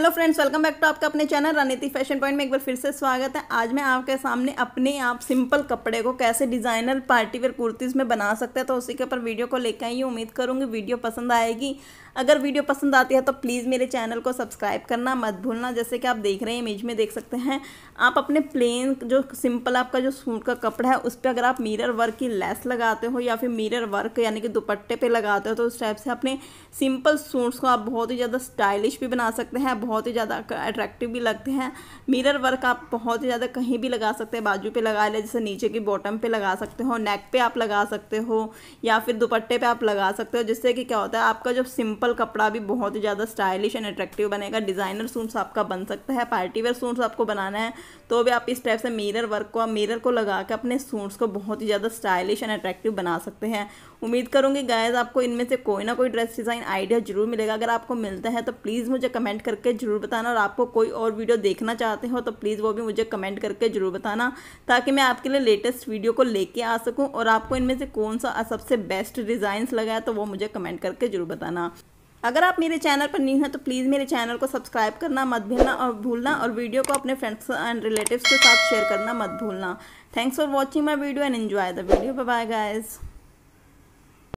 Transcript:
hello friends welcome back to आपका अपने channel रणनीति फैशन पॉइंट में एक बार फिर से स्वागत है आज मैं आपके सामने अपने आप सिंपल कपड़े को कैसे डिज़ाइनर पार्टी वेयर कुर्तीज़ में बना सकते हैं तो उसी के ऊपर वीडियो को लेकर आई उम्मीद करूँगी वीडियो पसंद आएगी अगर वीडियो पसंद आती है तो प्लीज़ मेरे चैनल को सब्सक्राइब करना मत भूलना जैसे कि आप देख रहे हैं इमेज में देख सकते हैं आप अपने प्लेन जो सिंपल आपका जो सूट का कपड़ा है उस पर अगर आप मिरर वर्क की लेस लगाते हो या फिर मिरर वर्क यानी कि दुपट्टे पर लगाते हो तो उस टाइप से अपने सिंपल सूट्स को आप बहुत ही ज़्यादा स्टाइलिश भी बना सकते हैं बहुत ही ज़्यादा अट्रैक्टिव भी लगते हैं मिरर वर्क आप बहुत ही ज़्यादा कहीं भी लगा सकते हैं बाजू पे लगा ले जैसे नीचे की बॉटम पे लगा सकते हो नेक पे आप लगा सकते हो या फिर दुपट्टे पे आप लगा सकते हो जिससे कि क्या होता है आपका जो सिंपल कपड़ा भी बहुत ही ज़्यादा स्टाइलिश एंड अट्रैक्टिव बनेगा डिज़ाइनर सूट्स आपका बन सकता है पार्टी वेयर सूट्स आपको बनाना है तो भी आप इस टाइप से मिरर वर्क को मिरर को लगा के अपने सूट्स को बहुत ही ज़्यादा स्टाइलिश एंड अट्रैक्टिव बना सकते हैं उम्मीद करूँगी गायज आपको इनमें से कोई ना कोई ड्रेस डिज़ाइन आइडिया ज़रूर मिलेगा अगर आपको मिलता है तो प्लीज़ मुझे कमेंट करके करके ज़रूर बताना और आपको कोई और वीडियो देखना चाहते हो तो प्लीज़ वो भी मुझे कमेंट करके ज़रूर बताना ताकि मैं आपके लिए लेटेस्ट वीडियो को लेके आ सकूँ और आपको इनमें से कौन सा सबसे बेस्ट डिज़ाइंस लगाया तो वो मुझे कमेंट करके ज़रूर बताना अगर आप मेरे चैनल पर नहीं हैं तो प्लीज़ मेरे चैनल को सब्सक्राइब करना मत भूलना और भूलना और वीडियो को अपने फ्रेंड्स एंड रिलेटिव्स के साथ शेयर करना मत भूलना thanks for watching my video and enjoy the video bye guys